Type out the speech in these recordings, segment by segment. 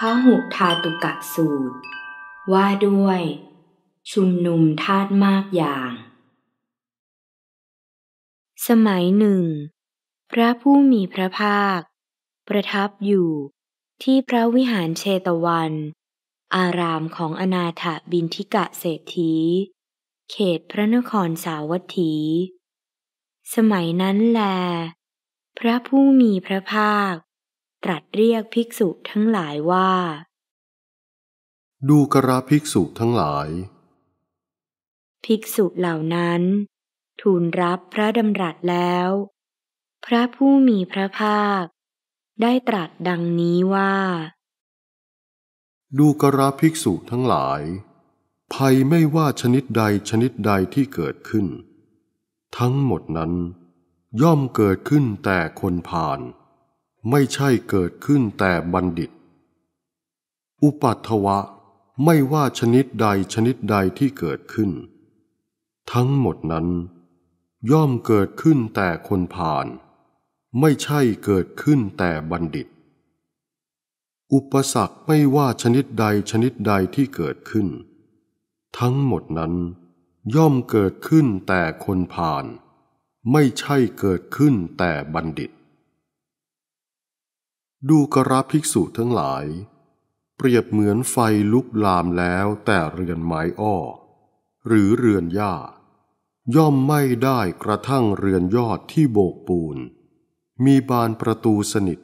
พระหุทาตุกะสูตร ว่าด้วย ชุมนุมธาตุมากอย่าง สมัยหนึ่ง พระผู้มีพระภาค ประทับอยู่ที่พระวิหารเชตวัน อารามของอนาถบินทิกะเศรษฐี เขตพระนครสาวัตถี สมัยนั้นแล พระผู้มีพระภาคตรัสเรียกภิกษุทั้งหลายว่า ดูกระภิกษุทั้งหลาย ภิกษุเหล่านั้น ทูลรับพระดำรัสแล้ว พระผู้มีพระภาค ได้ตรัสดังนี้ว่า ดูกระภิกษุทั้งหลาย ภัยไม่ว่าชนิดใดชนิดใดที่เกิดขึ้น ทั้งหมดนั้นย่อมเกิดขึ้นแต่คนผ่านไม่ใช่เกิดขึ้นแต่บัณฑิต อุปัตถวะไม่ว่าชนิดใดชนิดใดที่เกิดขึ้น ทั้งหมดนั้น ย่อมเกิดขึ้นแต่คนผ่าน ไม่ใช่เกิดขึ้นแต่บัณฑิต อุปสรรคไม่ว่าชนิดใดชนิดใดที่เกิดขึ้น ทั้งหมดนั้น ย่อมเกิดขึ้นแต่คนผ่าน ไม่ใช่เกิดขึ้นแต่บัณฑิตดูกระภิกษุทั้งหลาย เปรียบเหมือนไฟลุกลามแล้วแต่เรือนไม้อ้อ หรือเรือนหญ้า ย่อมไม่ได้กระทั่ง เรือนยอดที่โบกปูนมีบานประตูสนิท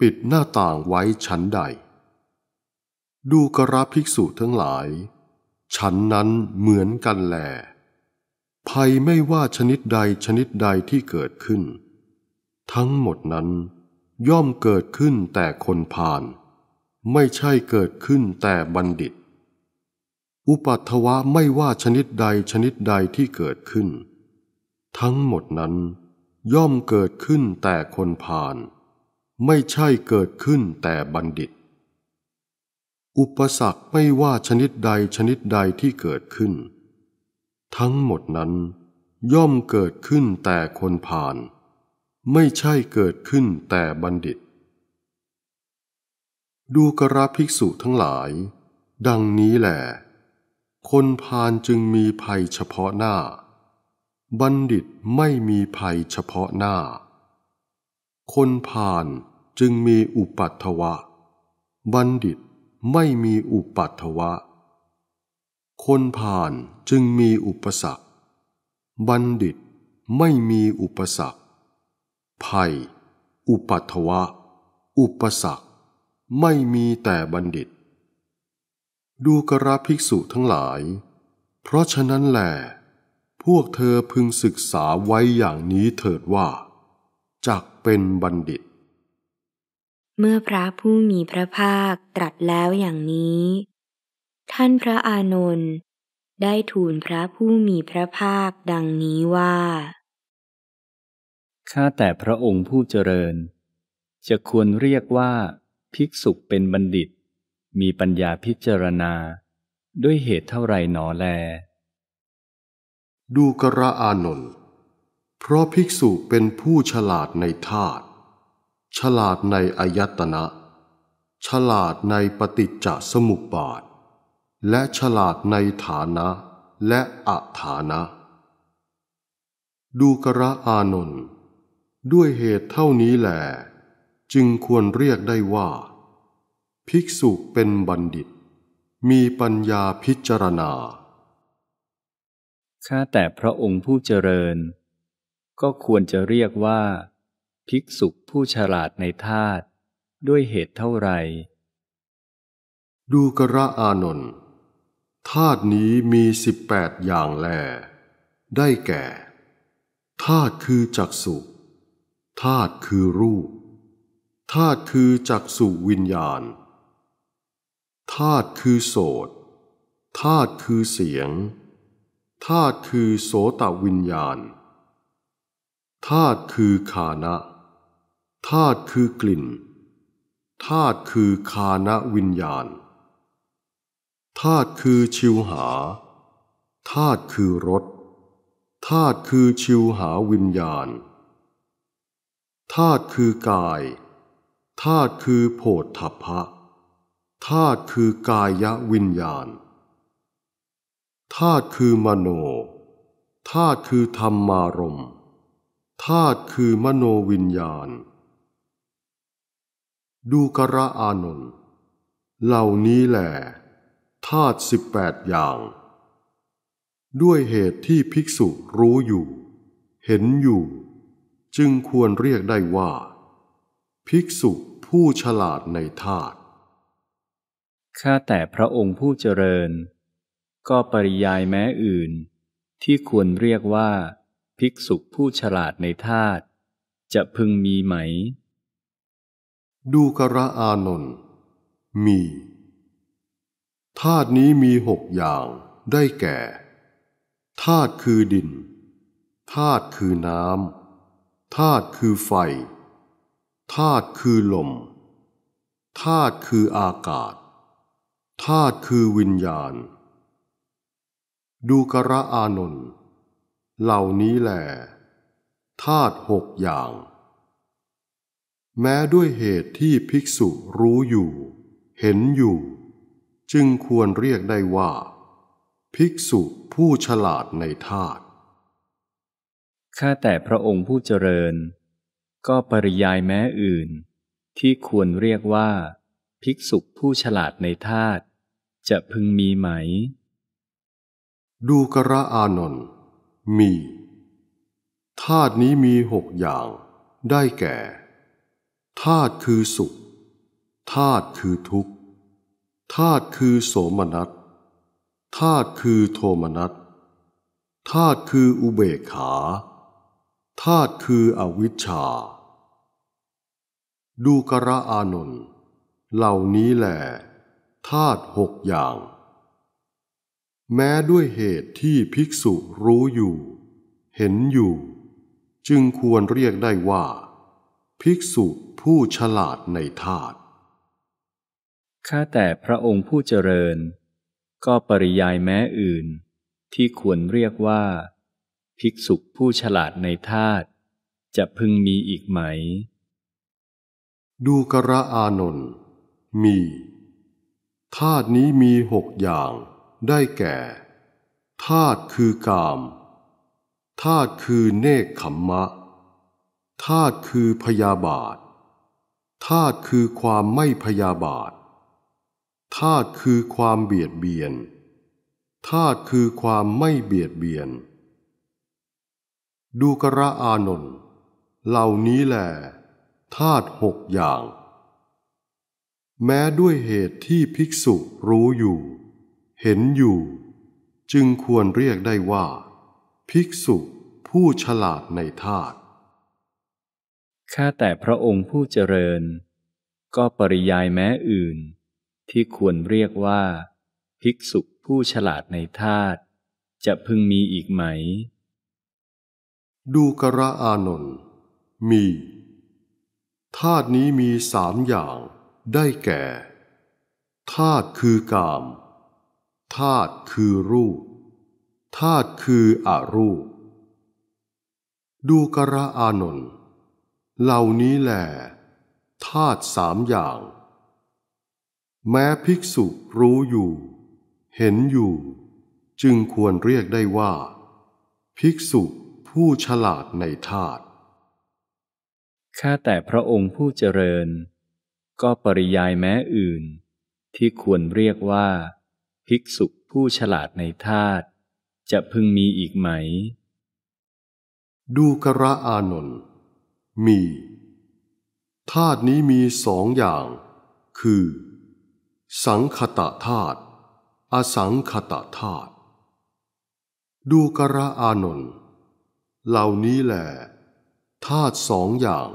ปิดหน้าต่างไว้ชั้นใด ดูกระภิกษุทั้งหลายชั้นนั้นเหมือนกันแหลภัยไม่ว่าชนิดใดชนิดใดที่เกิดขึ้น ทั้งหมดนั้นย่อมเกิดขึ้นแต่คน่าน ไม่ใช่เกิดขึ้นแต่บัณฑิต อุปัตถวะไม่ว่าชนิดใดชนิดใดที่เกิดขึ้น ทั้งหมดนั้นย่อมเกิดขึ้นแต่คน่าน ไม่ใช่เกิดขึ้นแต่บัณฑิต อุปสรรคไม่ว่าชนิดใดชนิดใดที่เกิดขึ้น ทั้งหมดนั้นย่อมเกิดขึ้นแต่คนผ่านไม่ใช่เกิดขึ้นแต่บัณฑิต ดูกระภิกษุทั้งหลาย ดังนี้แหละคนพาลจึงมีภัยเฉพาะหน้า บัณฑิตไม่มีภัยเฉพาะหน้า คนพาลจึงมีอุปัตถวะ บัณฑิตไม่มีอุปัตถวะ คนพาลจึงมีอุปสรรค บัณฑิตไม่มีอุปสรรคภัยอุปัตวะ อุปสรรคไม่มีแต่บัณฑิต ดูกระภิกษุทั้งหลาย เพราะฉะนั้นแหละพวกเธอพึงศึกษาไว้อย่างนี้เถิดว่า จักเป็นบัณฑิต เมื่อพระผู้มีพระภาคตรัสแล้วอย่างนี้ ท่านพระอานนท์ได้ทูลพระผู้มีพระภาคดังนี้ว่าข้าแต่พระองค์ผู้เจริญ จะควรเรียกว่าภิกษุเป็นบัณฑิต มีปัญญาพิจารณาด้วยเหตุเท่าไรหนอแล ดูกระอานนท์เพราะภิกษุเป็นผู้ฉลาดในธาตุฉลาดในอายตนะ ฉลาดในปฏิจจสมุปบาท และฉลาดในฐานะและอัฐานะ ดูกระอานนท์ด้วยเหตุเท่านี้แหละ จึงควรเรียกได้ว่า ภิกษุเป็นบัณฑิต มีปัญญาพิจารณา ข้าแต่พระองค์ผู้เจริญ ก็ควรจะเรียกว่า ภิกษุผู้ฉลาดในธาตุด้วยเหตุเท่าไร ดูกระอานนท์ธาตุนี้มีสิบแปดอย่างแล ได้แก่ธาตุคือจักสุขธาตุคือรูปธาตุคือจักสุวิญญาณธาตุคือโสตธาตุคือเสียงธาตุคือโสตวิญญาณธาตุคือคานะธาตุคือกลิ่นธาตุคือคานะวิญญาณธาตุคือชิวหาธาตุคือรสธาตุคือชิวหาวิญญาณธาตุคือกาย ธาตุคือโผฏฐัพพะธาตุคือกายวิญญาณ ธาตุคือมโน ธาตุคือธรรมารมธาตุคือมโนวิญญาณ ดูกระอานนท์เหล่านี้แหละธาตุสิบแปดอย่าง ด้วยเหตุที่ภิกษุรู้อยู่ เห็นอยู่จึงควรเรียกได้ว่า ภิกษุผู้ฉลาดในธาตุข้าแต่พระองค์ผู้เจริญ ก็ปริยายแม้อื่น ที่ควรเรียกว่า ภิกษุผู้ฉลาดในธาตุจะพึงมีไหม ดูกระอานนมี ธาตุนี้มีหกอย่างได้แก่ธาตุคือดินธาตุคือน้ำธาตุคือไฟธาตุคือลมธาตุคืออากาศธาตุคือวิญญาณ ดูกระอานนท์เหล่านี้แหลธาตุหกอย่าง แม้ด้วยเหตุที่ภิกษุรู้อยู่ เห็นอยู่ จึงควรเรียกได้ว่า ภิกษุผู้ฉลาดในธาตุข้าแต่พระองค์ผู้เจริญ ก็ปริยายแม้อื่น ที่ควรเรียกว่า ภิกษุผู้ฉลาดในธาตุจะพึงมีไหม ดูกระอานนท์มีธาตุนี้มีหกอย่าง ได้แก่ธาตุคือสุขธาตุคือทุกข์ธาตุคือโสมนัสธาตุคือโทมนัสธาตุคืออุเบกขาธาตุคืออวิชชา ดูกระอานนท์เหล่านี้แหละธาตุหกอย่าง แม้ด้วยเหตุที่ภิกษุรู้อยู่ เห็นอยู่ จึงควรเรียกได้ว่า ภิกษุผู้ฉลาดในธาตุข้าแต่พระองค์ผู้เจริญ ก็ปริยายแม้อื่น ที่ควรเรียกว่าภิกษุผู้ฉลาดในธาตุจะพึงมีอีกไหม ดูกระอานน์มีธาตุนี้มีหกอย่างได้แก่ธาตุคือกามธาตุคือเนคขมมะธาตุคือพยาบาทธาตุคือความไม่พยาบาทธาตุคือความเบียดเบียนธาตุคือความไม่เบียดเบียนดูกระอานนท์เหล่านี้แหลธาตุหกอย่าง แม้ด้วยเหตุที่ภิกษุรู้อยู่ เห็นอยู่ จึงควรเรียกได้ว่า ภิกษุผู้ฉลาดในธาตุข้าแต่พระองค์ผู้เจริญ ก็ปริยายแม้อื่น ที่ควรเรียกว่า ภิกษุผู้ฉลาดในธาตุจะพึงมีอีกไหมดูกระอานนท์มีธาตุนี้มีสามอย่าง ได้แก่ธาตุคือกามธาตุคือรูปธาตุคืออรูป ดูกระอานนท์เหล่านี้แหลธาตุสามอย่าง แม้ภิกษุรู้อยู่ เห็นอยู่ จึงควรเรียกได้ว่า ภิกษุผู้ฉลาดในธาตุข้าแต่พระองค์ผู้เจริญ ก็ปริยายแม้อื่นที่ควรเรียกว่า ภิกษุผู้ฉลาดในธาตุจะพึงมีอีกไหม ดูกระอานนท์มีธาตุนี้มีสองอย่าง คือ สังคตะธาตุอสังคตะธาตุดูกระอานนท์เหล่านี้แหละธาตุสองอย่าง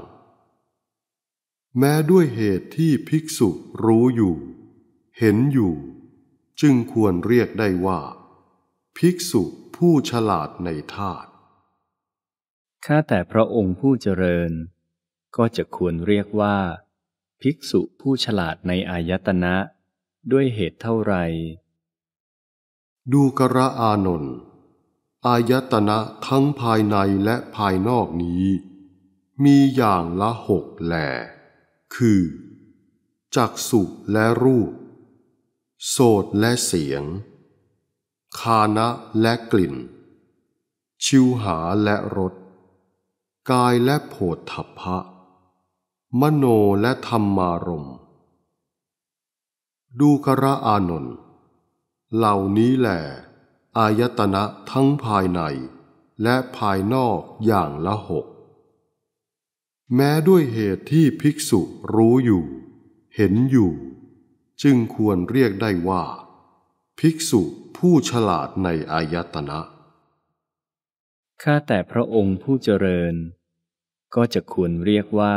แม้ด้วยเหตุที่ภิกษุรู้อยู่ เห็นอยู่ จึงควรเรียกได้ว่า ภิกษุผู้ฉลาดในธาตุข้าแต่พระองค์ผู้เจริญ ก็จะควรเรียกว่า ภิกษุผู้ฉลาดในอายตนะด้วยเหตุเท่าไร ดูกระอานนท์อายตนะทั้งภายในและภายนอกนี้ มีอย่างละหกแหล คือ จักสุและรูป โสตและเสียงคานะและกลิ่น ชิวหาและรสกายและโผฏฐัพพะ มโนและธรรมารม ดูกระอานนท์เหล่านี้แหละอายตนะทั้งภายใน และภายนอกอย่างละหก แม้ด้วยเหตุที่ภิกษุรู้อยู่ เห็นอยู่ จึงควรเรียกได้ว่า ภิกษุผู้ฉลาดในอายตนะข้าแต่พระองค์ผู้เจริญก็จะควรเรียกว่า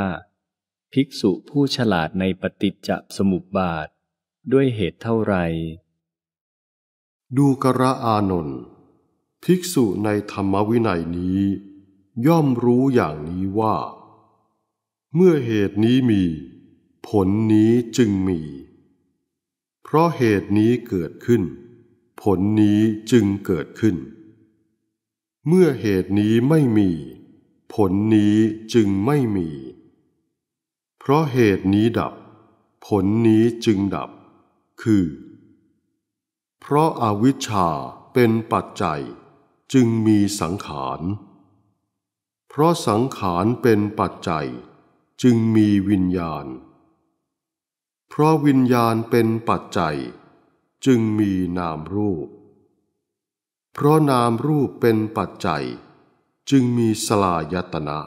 ภิกษุผู้ฉลาดในปฏิจจสมุปบาทด้วยเหตุเท่าไหร่ดูกระอานนท์ภิกษุในธรรมวินัยนี้ ย่อมรู้อย่างนี้ว่า เมื่อเหตุนี้มี ผลนี้จึงมี เพราะเหตุนี้เกิดขึ้น ผลนี้จึงเกิดขึ้น เมื่อเหตุนี้ไม่มี ผลนี้จึงไม่มี เพราะเหตุนี้ดับ ผลนี้จึงดับคือเพราะอาวิชชาเป็นปัจจัย จึงมีสังขาร เพราะสังขารเป็นปัจจัย จึงมีวิญญาณ เพราะวิญญาณเป็นปัจจัย จึงมีนามรูป เพราะนามรูปเป็นปัจจัย จึงมีสลายตนะ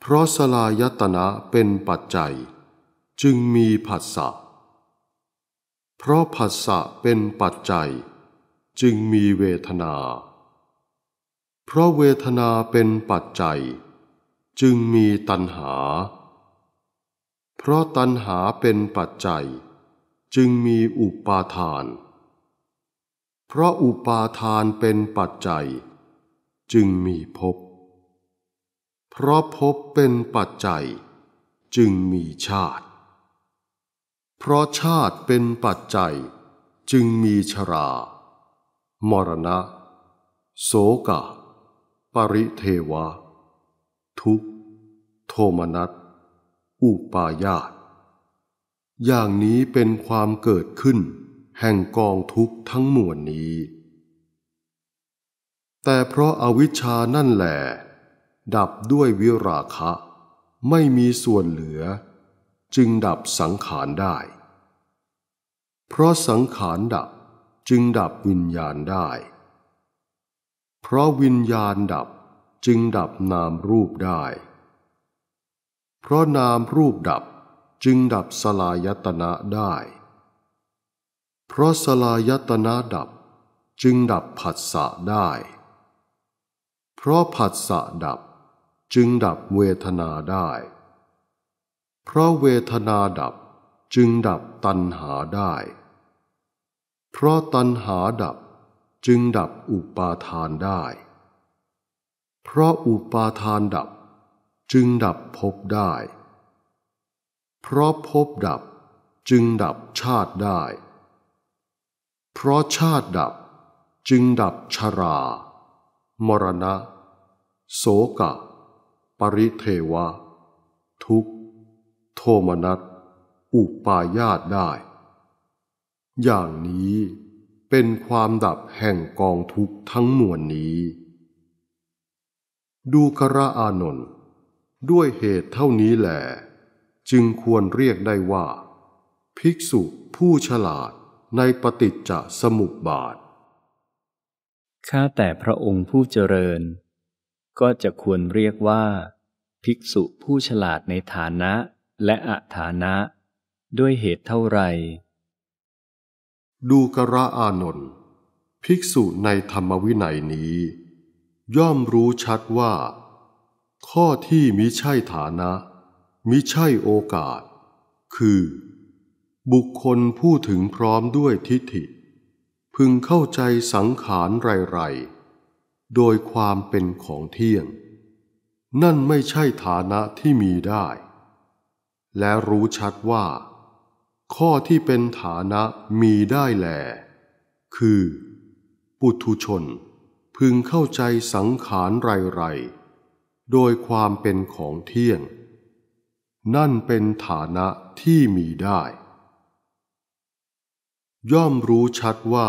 เพราะสลายตนะเป็นปัจจัย จึงมีผัสสะเเพราะผัสสะเป็นปัจจัยจึงมีเวทนา เพราะเวทนาเป็นปัจจัยจึงมีตัณหา เพราะตัณหาเป็นปัจจัยจึงมีอุปาทาน เพราะอุปาทานเป็นปัจจัยจึงมีภพ เพราะภพเป็นปัจจัยจึงมีชาติเพราะชาติเป็นปัจจัยจึงมีชรา มรณะโสกะ ปริเทวะ ทุกโทมนัสอุปาญาต อย่างนี้เป็นความเกิดขึ้นแห่งกองทุกข์ทั้งมวลนนี้ แต่เพราะอาวิชชานั่นแหละดับด้วยวิราคะ ไม่มีส่วนเหลือจึงดับสังขารได้ เพราะสังขารดับจึงดับวิญญาณได้ เพราะวิญญาณดับจึงดับนามรูปได้ เพราะนามรูปดับจึงดับสลายตนะได้ เพราะสลายตนะดับจึงดับผัสสะได้ เพราะผัสสะดับจึงดับเวทนาได้เพราะเวทนาดับจึงดับตัณหาได้ เพราะตัณหาดับจึงดับอุปาทานได้ เพราะอุปาทานดับ จึงดับภพได้ เพราะภพดับจึงดับชาติได้ เพราะชาติดับจึงดับชรา มรณะโสกะ ปริเทวะ ทุกขโทมนัสอุปายาตได้ อย่างนี้เป็นความดับแห่งกองทุกข์ทั้งมวลนนี้ ดูกระอานนท์ด้วยเหตุเท่านี้แหลจึงควรเรียกได้ว่า ภิกษุผู้ฉลาดในปฏิจจสมุปบาท ข้าแต่พระองค์ผู้เจริญ ก็จะควรเรียกว่า ภิกษุผู้ฉลาดในฐานะและอัฐานะ ด้วยเหตุเท่าไร ดูกระอานนท์ภิกษุในธรรมวินัยนี้ ย่อมรู้ชัดว่า ข้อที่มิใช่ฐานะ มิใช่โอกาส คือ บุคคลผู้ถึงพร้อมด้วยทิฏฐิ พึงเข้าใจสังขารไรๆโดยความเป็นของเที่ยง นั่นไม่ใช่ฐานะที่มีได้และรู้ชัดว่า ข้อที่เป็นฐานะมีได้แหลคือ ปุถุชน พึงเข้าใจสังขารไรๆ โดยความเป็นของเที่ยง นั่นเป็นฐานะที่มีได้ ย่อมรู้ชัดว่า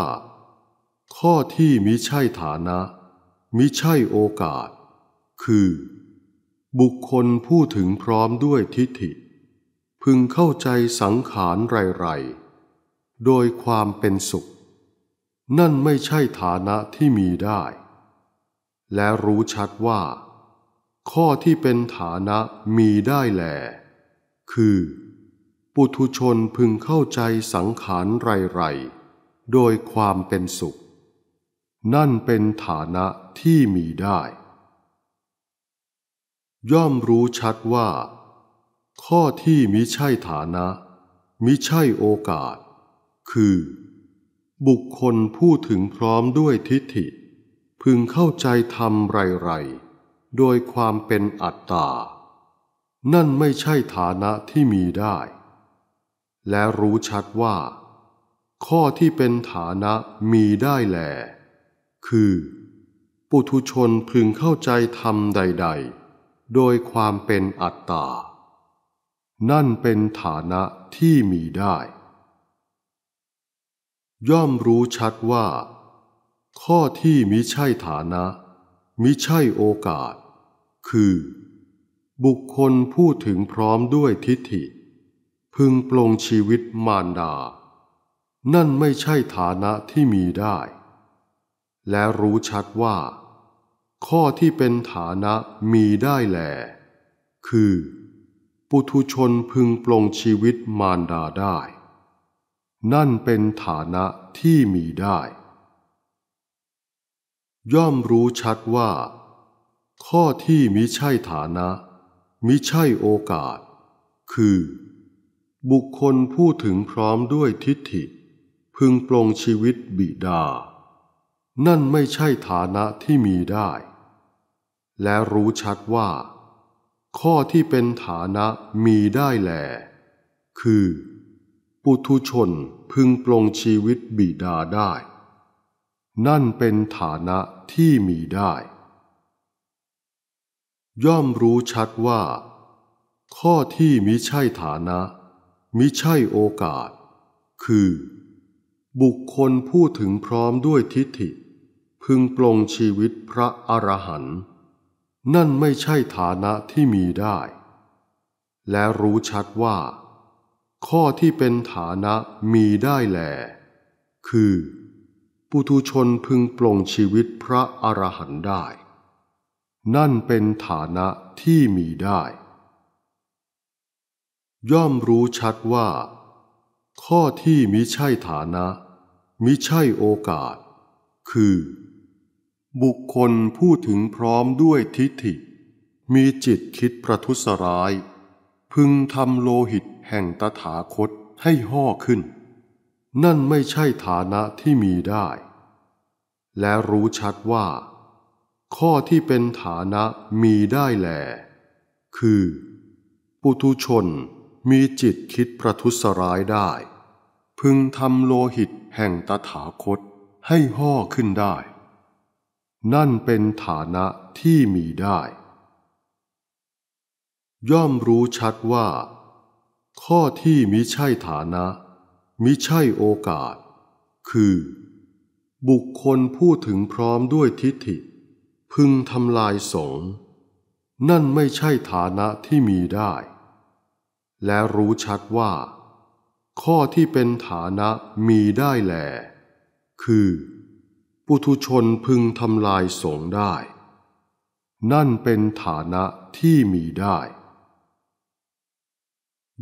ข้อที่มิใช่ฐานะ มิใช่โอกาส คือ บุคคลผู้ถึงพร้อมด้วยทิฏฐิพึงเข้าใจสังขารไรๆ โดยความเป็นสุข นั่นไม่ใช่ฐานะที่มีได้ และรู้ชัดว่า ข้อที่เป็นฐานะมีได้แล คือ ปุถุชนพึงเข้าใจสังขารไรๆ โดยความเป็นสุข นั่นเป็นฐานะที่มีได้ ย่อมรู้ชัดว่าข้อที่มิใช่ฐานะ มิใช่โอกาส คือ บุคคลผู้ถึงพร้อมด้วยทิฏฐิ พึงเข้าใจธรรมไรๆ โดยความเป็นอัตตา นั่นไม่ใช่ฐานะที่มีได้ และรู้ชัดว่า ข้อที่เป็นฐานะมีได้แล คือ ปุถุชนพึงเข้าใจธรรมใดๆ โดยความเป็นอัตตานั่นเป็นฐานะที่มีได้ ย่อมรู้ชัดว่า ข้อที่มิใช่ฐานะ มิใช่โอกาส คือ บุคคลพูดถึงพร้อมด้วยทิฏฐิ พึงปลงชีวิตมารดา นั่นไม่ใช่ฐานะที่มีได้ และรู้ชัดว่า ข้อที่เป็นฐานะมีได้แหลคือปุถุชนพึงปลงชีวิตมารดาได้ นั่นเป็นฐานะที่มีได้ ย่อมรู้ชัดว่า ข้อที่มิใช่ฐานะ มิใช่โอกาส คือ บุคคลผู้ถึงพร้อมด้วยทิฏฐิ พึงปลงชีวิตบิดา นั่นไม่ใช่ฐานะที่มีได้ และรู้ชัดว่าข้อที่เป็นฐานะมีได้แหลคือ ปุถุชนพึงปรงชีวิตบิดาได้ นั่นเป็นฐานะที่มีได้ ย่อมรู้ชัดว่า ข้อที่มิใช่ฐานะ มิใช่โอกาส คือ บุคคลผู้ถึงพร้อมด้วยทิฏฐิ พึงปรงชีวิตพระอรหันต์นั่นไม่ใช่ฐานะที่มีได้ และรู้ชัดว่า ข้อที่เป็นฐานะมีได้แหลคือปุถุชนพึงปลงชีวิตพระอรหันต์ได้ นั่นเป็นฐานะที่มีได้ ย่อมรู้ชัดว่า ข้อที่มิใช่ฐานะ มิใช่โอกาส คือบุคคลผู้ถึงพร้อมด้วยทิฏฐิ มีจิตคิดประทุษร้าย พึงทำโลหิตแห่งตถาคตให้ห่อขึ้น นั่นไม่ใช่ฐานะที่มีได้ และรู้ชัดว่า ข้อที่เป็นฐานะมีได้แหลคือ ปุถุชนมีจิตคิดประทุษร้ายได้ พึงทำโลหิตแห่งตถาคตให้ห่อขึ้นได้นั่นเป็นฐานะที่มีได้ ย่อมรู้ชัดว่า ข้อที่มิใช่ฐานะ มิใช่โอกาส คือ บุคคลพูดถึงพร้อมด้วยทิฏฐิ พึงทำลายสง นั่นไม่ใช่ฐานะที่มีได้ และรู้ชัดว่า ข้อที่เป็นฐานะมีได้แหลคือุถุชนพึงทำลายสงได้ นั่นเป็นฐานะที่มีได้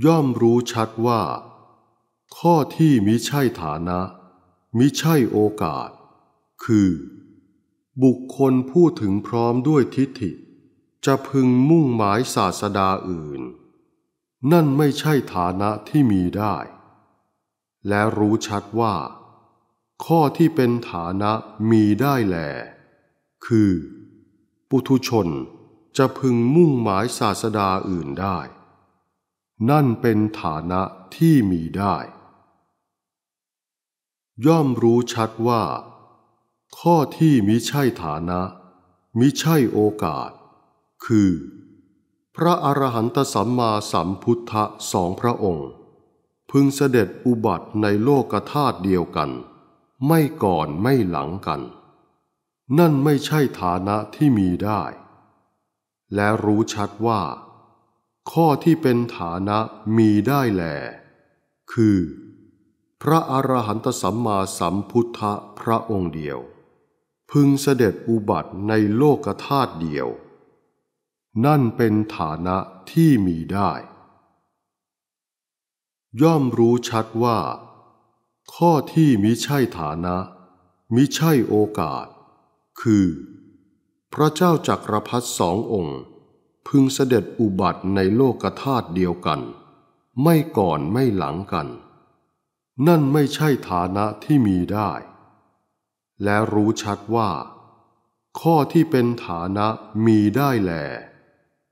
ย่อมรู้ชัดว่า ข้อที่มิใช่ฐานะ มิใช่โอกาส คือ บุคคลพูดถึงพร้อมด้วยทิฏฐิ จะพึงมุ่งหมายศาสดาอื่น นั่นไม่ใช่ฐานะที่มีได้ และรู้ชัดว่าข้อที่เป็นฐานะมีได้แหลคือ ปุถุชนจะพึงมุ่งหมายศาสดาอื่นได้ นั่นเป็นฐานะที่มีได้ ย่อมรู้ชัดว่า ข้อที่มิใช่ฐานะ มิใช่โอกาส คือ พระอรหันตสัมมาสัมพุทธสองพระองค์ พึงเสด็จอุบัติในโลกธาตุเดียวกันไม่ก่อนไม่หลังกัน นั่นไม่ใช่ฐานะที่มีได้ และรู้ชัดว่า ข้อที่เป็นฐานะมีได้แล คือ พระอรหันตสัมมาสัมพุทธะพระองค์เดียว พึงเสด็จอุบัติในโลกธาตุเดียว นั่นเป็นฐานะที่มีได้ ย่อมรู้ชัดว่าข้อที่มิใช่ฐานะ มิใช่โอกาส คือ พระเจ้าจักรพรรดิสององค์ พึงเสด็จอุบัติในโลกธาตุเดียวกัน ไม่ก่อนไม่หลังกัน นั่นไม่ใช่ฐานะที่มีได้ และรู้ชัดว่า ข้อที่เป็นฐานะมีได้แล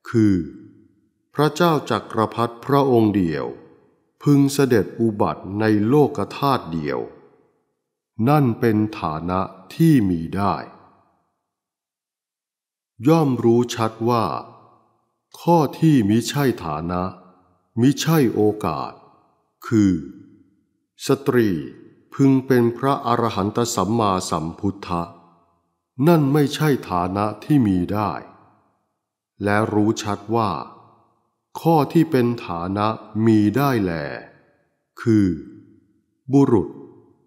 คือ พระเจ้าจักรพรรดิพระองค์เดียวพึงเสด็จอุบัติในโลกธาตุเดียว นั่นเป็นฐานะที่มีได้ ย่อมรู้ชัดว่า ข้อที่มิใช่ฐานะ มิใช่โอกาส คือ สตรีพึงเป็นพระอรหันตสัมมาสัมพุทธะ นั่นไม่ใช่ฐานะที่มีได้ และรู้ชัดว่าข้อที่เป็นฐานะมีได้แล คือ บุรุษ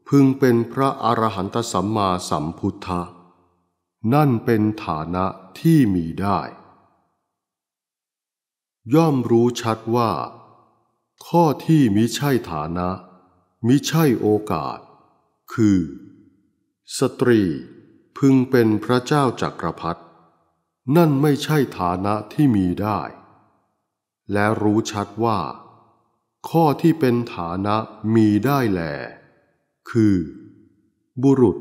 พึงเป็นพระอรหันตสัมมาสัมพุทธะนั่นเป็นฐานะที่มีได้ ย่อมรู้ชัดว่า ข้อที่มิใช่ฐานะ มิใช่โอกาส คือ สตรี พึงเป็นพระเจ้าจักรพรรดินั่นไม่ใช่ฐานะที่มีได้และรู้ชัดว่า ข้อที่เป็นฐานะมีได้แล คือ บุรุษ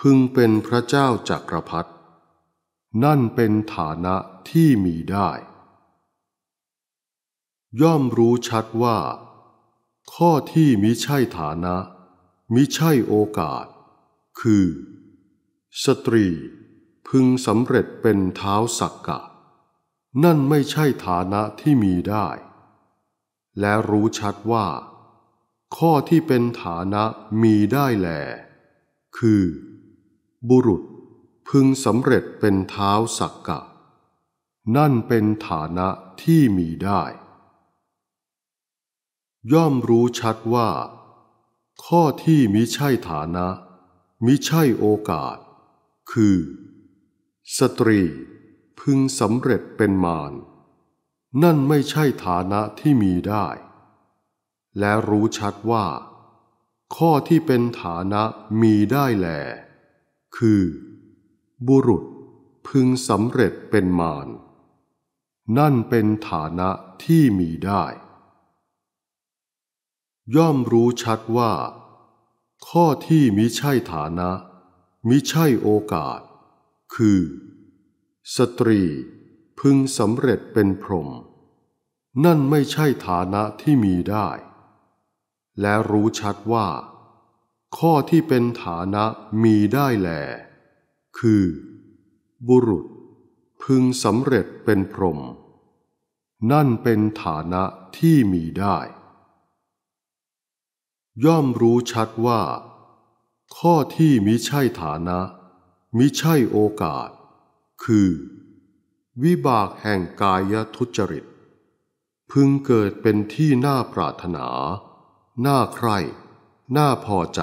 พึงเป็นพระเจ้าจักรพรรดินั่นเป็นฐานะที่มีได้ ย่อมรู้ชัดว่า ข้อที่มิใช่ฐานะ มิใช่โอกาส คือ สตรี พึงสำเร็จเป็นเท้าสักกะนั่นไม่ใช่ฐานะที่มีได้ และรู้ชัดว่า ข้อที่เป็นฐานะมีได้แล คือ บุรุษ พึงสำเร็จเป็นเท้าสักกะ นั่นเป็นฐานะที่มีได้ ย่อมรู้ชัดว่า ข้อที่มิใช่ฐานะ มิใช่โอกาส คือ สตรีพึงสำเร็จเป็นมารนั่นไม่ใช่ฐานะที่มีได้ และรู้ชัดว่า ข้อที่เป็นฐานะมีได้แล คือ บุรุษ พึงสำเร็จเป็นมารนั่นเป็นฐานะที่มีได้ ย่อมรู้ชัดว่า ข้อที่มิใช่ฐานะ มิใช่โอกาส คือสตรีพึงสำเร็จเป็นพรหมนั่นไม่ใช่ฐานะที่มีได้ และรู้ชัดว่า ข้อที่เป็นฐานะมีได้แล คือ บุรุษ พึงสำเร็จเป็นพรหมนั่นเป็นฐานะที่มีได้ ย่อมรู้ชัดว่า ข้อที่มิใช่ฐานะ มิใช่โอกาสคือ วิบากแห่งกายทุจริต พึงเกิดเป็นที่น่าปรารถนา น่าใคร่ น่าพอใจ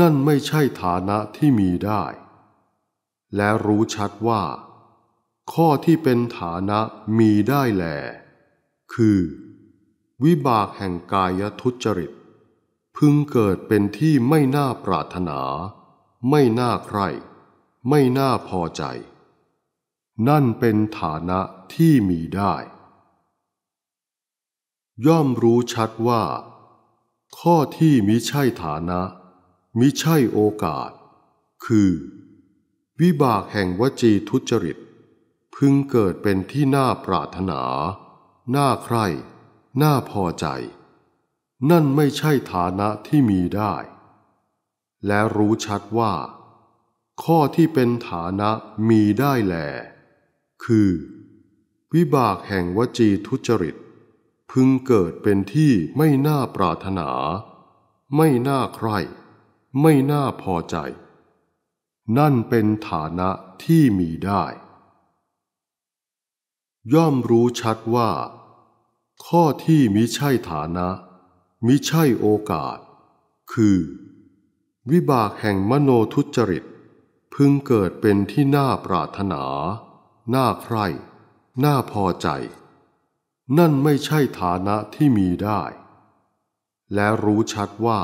นั่นไม่ใช่ฐานะที่มีได้ และรู้ชัดว่า ข้อที่เป็นฐานะมีได้แล คือ วิบากแห่งกายทุจริตพึงเกิดเป็นที่ไม่น่าปรารถนา ไม่น่าใคร่ไม่น่าพอใจ นั่นเป็นฐานะที่มีได้ ย่อมรู้ชัดว่า ข้อที่มิใช่ฐานะ มิใช่โอกาส คือ วิบากแห่งวจีทุจริต พึงเกิดเป็นที่น่าปรารถนา น่าใคร่น่าพอใจ นั่นไม่ใช่ฐานะที่มีได้ และรู้ชัดว่าข้อที่เป็นฐานะมีได้แหลคือ วิบากแห่งวจีทุจริต พึงเกิดเป็นที่ไม่น่าปรารถนา ไม่น่าใครไม่น่าพอใจ นั่นเป็นฐานะที่มีได้ ย่อมรู้ชัดว่า ข้อที่มิใช่ฐานะ มิใช่โอกาส คือ วิบากแห่งมโนทุจริตพึงเกิดเป็นที่น่าปรารถนา น่าใคร่ น่าพอใจ นั่นไม่ใช่ฐานะที่มีได้ และรู้ชัดว่า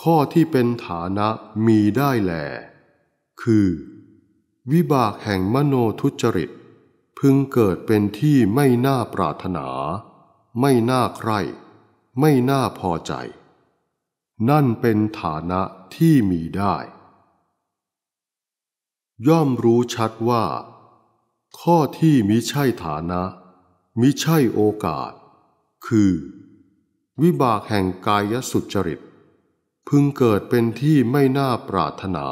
ข้อที่เป็นฐานะมีได้แล คือ วิบากแห่งมโนทุจริต พึงเกิดเป็นที่ไม่น่าปรารถนา ไม่น่าใคร่ ไม่น่าพอใจ นั่นเป็นฐานะที่มีได้ย่อมรู้ชัดว่า ข้อที่มิใช่ฐานะ มิใช่โอกาส คือ วิบากแห่งกายสุจริต พึงเกิดเป็นที่ไม่น่าปรารถนา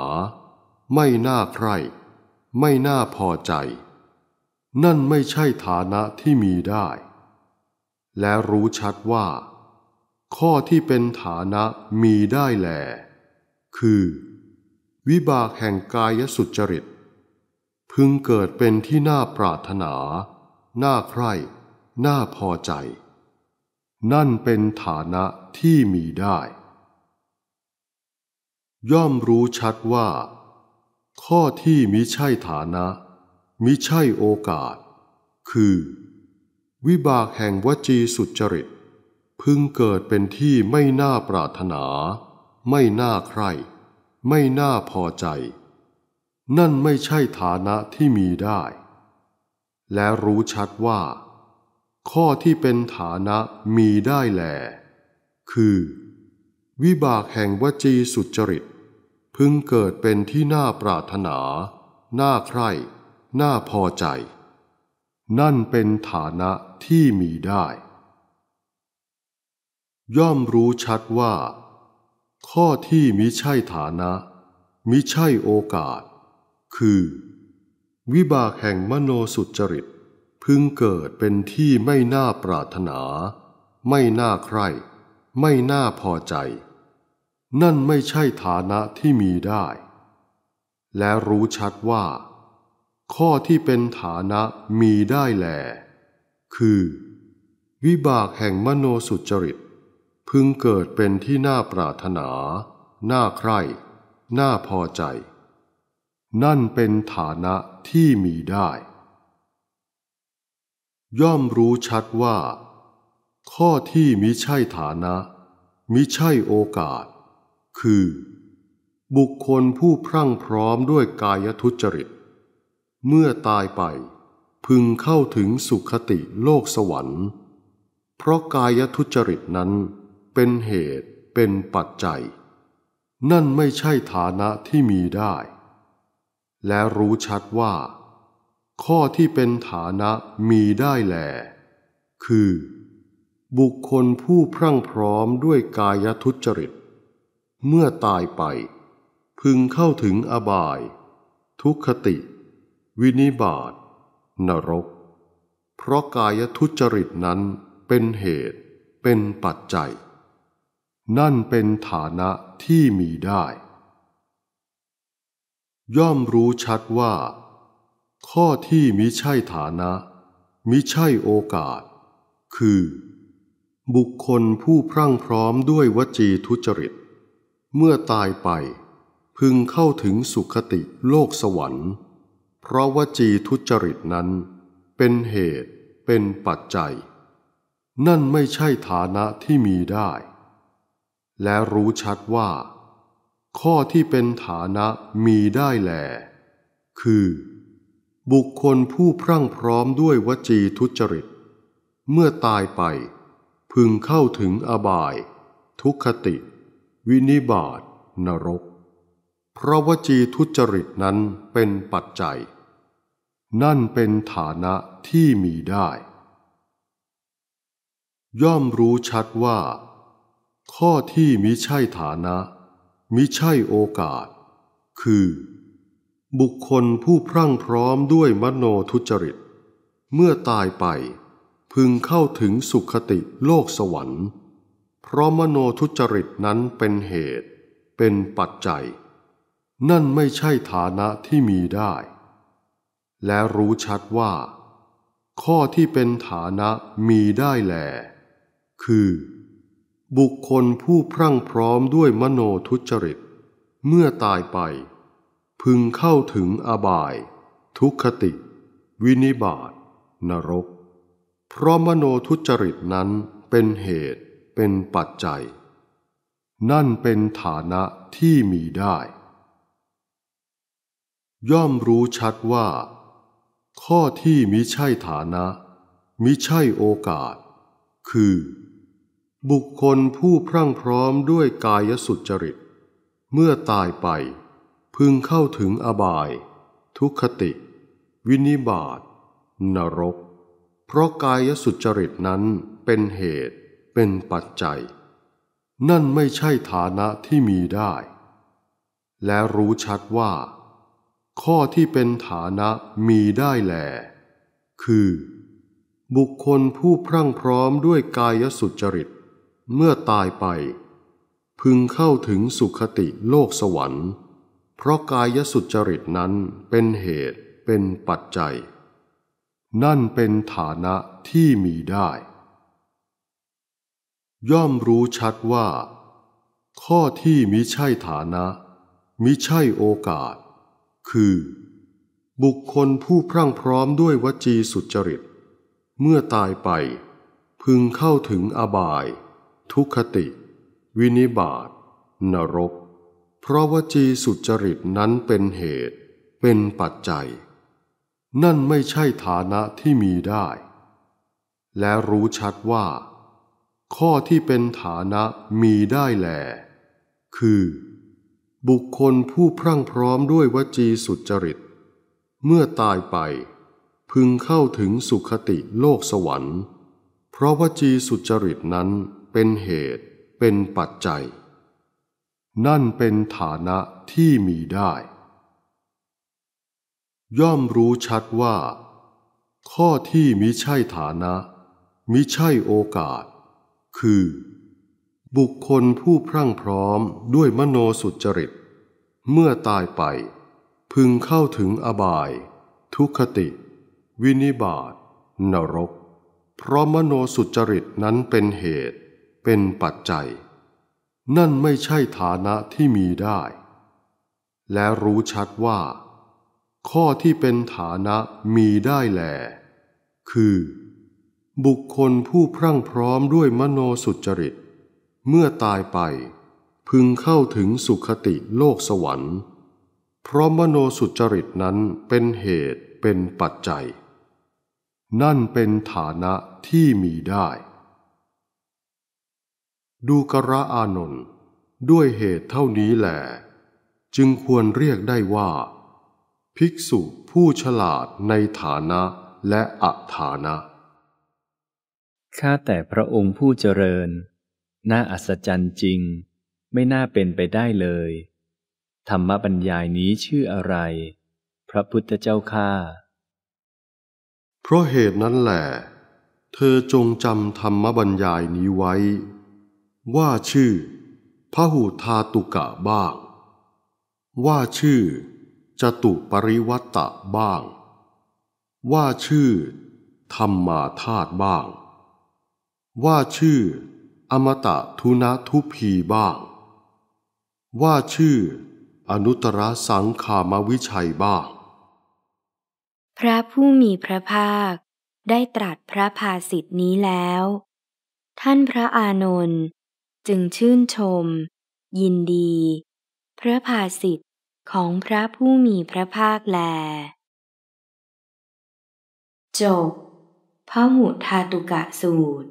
ไม่น่าใคร ไม่น่าพอใจ นั่นไม่ใช่ฐานะที่มีได้ และรู้ชัดว่า ข้อที่เป็นฐานะมีได้แล คือวิบากแห่งกายสุจริต พึงเกิดเป็นที่น่าปรารถนา น่าใคร่ น่าพอใจ นั่นเป็นฐานะที่มีได้ ย่อมรู้ชัดว่า ข้อที่มิใช่ฐานะ มิใช่โอกาส คือ วิบากแห่งวจีสุจริต พึงเกิดเป็นที่ไม่น่าปรารถนา ไม่น่าใคร่ไม่น่าพอใจ นั่นไม่ใช่ฐานะที่มีได้ และรู้ชัดว่า ข้อที่เป็นฐานะมีได้แล คือ วิบากแห่งวจีสุจริตพึงเกิดเป็นที่น่าปรารถนา น่าใคร่น่าพอใจ นั่นเป็นฐานะที่มีได้ ย่อมรู้ชัดว่าข้อที่มิใช่ฐานะ มิใช่โอกาส คือ วิบากแห่งมโนสุจริต พึงเกิดเป็นที่ไม่น่าปรารถนา ไม่น่าใคร่ไม่น่าพอใจ นั่นไม่ใช่ฐานะที่มีได้ และรู้ชัดว่า ข้อที่เป็นฐานะมีได้แล คือ วิบากแห่งมโนสุจริตพึงเกิดเป็นที่น่าปรารถนา น่าใคร่ น่าพอใจ นั่นเป็นฐานะที่มีได้ ย่อมรู้ชัดว่า ข้อที่มิใช่ฐานะ มิใช่โอกาส คือ บุคคลผู้พรั่งพร้อมด้วยกายทุจริต เมื่อตายไป พึงเข้าถึงสุขติโลกสวรรค์ เพราะกายทุจริตนั้นเป็นเหตุเป็นปัจจัย นั่นไม่ใช่ฐานะที่มีได้ และรู้ชัดว่า ข้อที่เป็นฐานะมีได้แล คือ บุคคลผู้พรั่งพร้อมด้วยกายทุจริต เมื่อตายไป พึงเข้าถึงอบาย ทุคติ วินิบาตนรก เพราะกายทุจริตนั้นเป็นเหตุ เป็นปัจจัยนั่นเป็นฐานะที่มีได้ ย่อมรู้ชัดว่า ข้อที่มิใช่ฐานะ มิใช่โอกาส คือ บุคคลผู้พรั่งพร้อมด้วยวจีทุจริต เมื่อตายไป พึงเข้าถึงสุขติโลกสวรรค์ เพราะวจีทุจริตนั้น เป็นเหตุเป็นปัจจัย นั่นไม่ใช่ฐานะที่มีได้และรู้ชัดว่า ข้อที่เป็นฐานะมีได้แล คือ บุคคลผู้พรั่งพร้อมด้วยวจีทุจริต เมื่อตายไป พึงเข้าถึงอบาย ทุคติ วินิบาตนรก เพราะวจีทุจริตนั้นเป็นปัจจัย นั่นเป็นฐานะที่มีได้ ย่อมรู้ชัดว่าข้อที่มิใช่ฐานะ มิใช่โอกาส คือ บุคคลผู้พรั่งพร้อมด้วยมโนทุจริต เมื่อตายไป พึงเข้าถึงสุขติโลกสวรรค์ เพราะมโนทุจริตนั้นเป็นเหตุ เป็นปัจจัย นั่นไม่ใช่ฐานะที่มีได้ และรู้ชัดว่า ข้อที่เป็นฐานะมีได้แล คือบุคคลผู้พรั่งพร้อมด้วยมโนทุจริต เมื่อตายไป พึงเข้าถึงอบาย ทุกขติ วินิบาตนรก เพราะมโนทุจริตนั้นเป็นเหตุเป็นปัจจัย นั่นเป็นฐานะที่มีได้ ย่อมรู้ชัดว่า ข้อที่มิใช่ฐานะ มิใช่โอกาส คือบุคคลผู้พรั่งพร้อมด้วยกายสุจริต เมื่อตายไป พึงเข้าถึงอบาย ทุคติ วินิบาตนรก เพราะกายสุจริตนั้นเป็นเหตุ เป็นปัจจัย นั่นไม่ใช่ฐานะที่มีได้ และรู้ชัดว่า ข้อที่เป็นฐานะมีได้แล คือ บุคคลผู้พรั่งพร้อมด้วยกายสุจริตเมื่อตายไปพึงเข้าถึงสุขติโลกสวรรค์ เพราะกายสุจริตนั้นเป็นเหตุเป็นปัจจัย นั่นเป็นฐานะที่มีได้ ย่อมรู้ชัดว่า ข้อที่มิใช่ฐานะ มิใช่โอกาส คือบุคคลผู้พรั่งพร้อมด้วยวจีสุจริต เมื่อตายไปพึงเข้าถึงอบายทุคติ วินิบาตนรกเพราะวจีสุจริตนั้นเป็นเหตุ เป็นปัจจัย นั่นไม่ใช่ฐานะที่มีได้ และรู้ชัดว่า ข้อที่เป็นฐานะมีได้แล คือ บุคคลผู้พรั่งพร้อมด้วยวจีสุจริต เมื่อตายไป พึงเข้าถึงสุขติโลกสวรรค์ เพราะวจีสุจริตนั้นเป็นเหตุเป็นปัจจัย นั่นเป็นฐานะที่มีได้ ย่อมรู้ชัดว่า ข้อที่มิใช่ฐานะ มิใช่โอกาส คือ บุคคลผู้พรั่งพร้อมด้วยมโนสุจริต เมื่อตายไป พึงเข้าถึงอบาย ทุคติ วินิบาตนรก เพราะมโนสุจริตนั้นเป็นเหตุเป็นปัจจัย นั่นไม่ใช่ฐานะที่มีได้ และรู้ชัดว่า ข้อที่เป็นฐานะมีได้แล คือ บุคคลผู้พรั่งพร้อมด้วยมโนสุจริต เมื่อตายไป พึงเข้าถึงสุขติโลกสวรรค์เพราะมโนสุจริตนั้นเป็นเหตุเป็นปัจจัย นั่นเป็นฐานะที่มีได้ดูกระอานนท์ด้วยเหตุเท่านี้แหลจึงควรเรียกได้ว่า ภิกษุผู้ฉลาดในฐานะและอัฐานะข้าแต่พระองค์ผู้เจริญ น่าอัศจรรย์จริงไม่น่าเป็นไปได้เลย ธรรมบัญญายนี้ชื่ออะไร พระพุทธเจ้าข้าเพราะเหตุนั้นแหละ เธอจงจำธรรมบัญญายนี้ไว้ว่าชื่อพหูทาตุกะบ้าง ว่าชื่อจตุปริวัตตะบ้าง ว่าชื่อธรรมาธาตบ้าง ว่าชื่ออมตะทุนทุพีบ้าง ว่าชื่อ อนุตรสังขามวิชัยบ้าง พระผู้มีพระภาคได้ตรัสพระภาสิทธินี้แล้ว ท่านพระอานนท์จึงชื่นชม ยินดี พระภาสิทธิ์ของพระผู้มีพระภาคแลจบพระหุทาตุกะสูตร